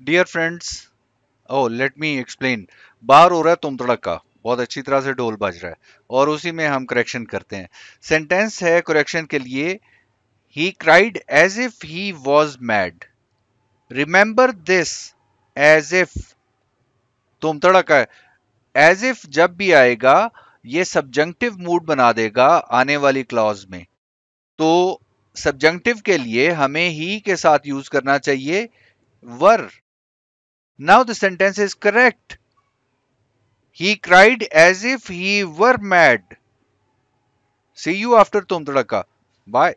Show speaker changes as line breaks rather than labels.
Dear friends oh let me explain बाहर हो रहा है तुम तड़क का बहुत अच्छी तरह से ढोल बज रहा है और उसी में हम करेक्शन करते हैं सेंटेंस है करेक्शन के लिए he cried as if he was mad remember this as if तुम तड़क है एज इफ जब भी आएगा ये सब्जंक्टिव मूड बना देगा आने वाली क्लॉज में तो सब्जंक्टिव के लिए हमें ही के साथ यूज करना चाहिए वर Now the sentence is correct. He cried as if he were mad. See you after Tum Tadaka. Bye.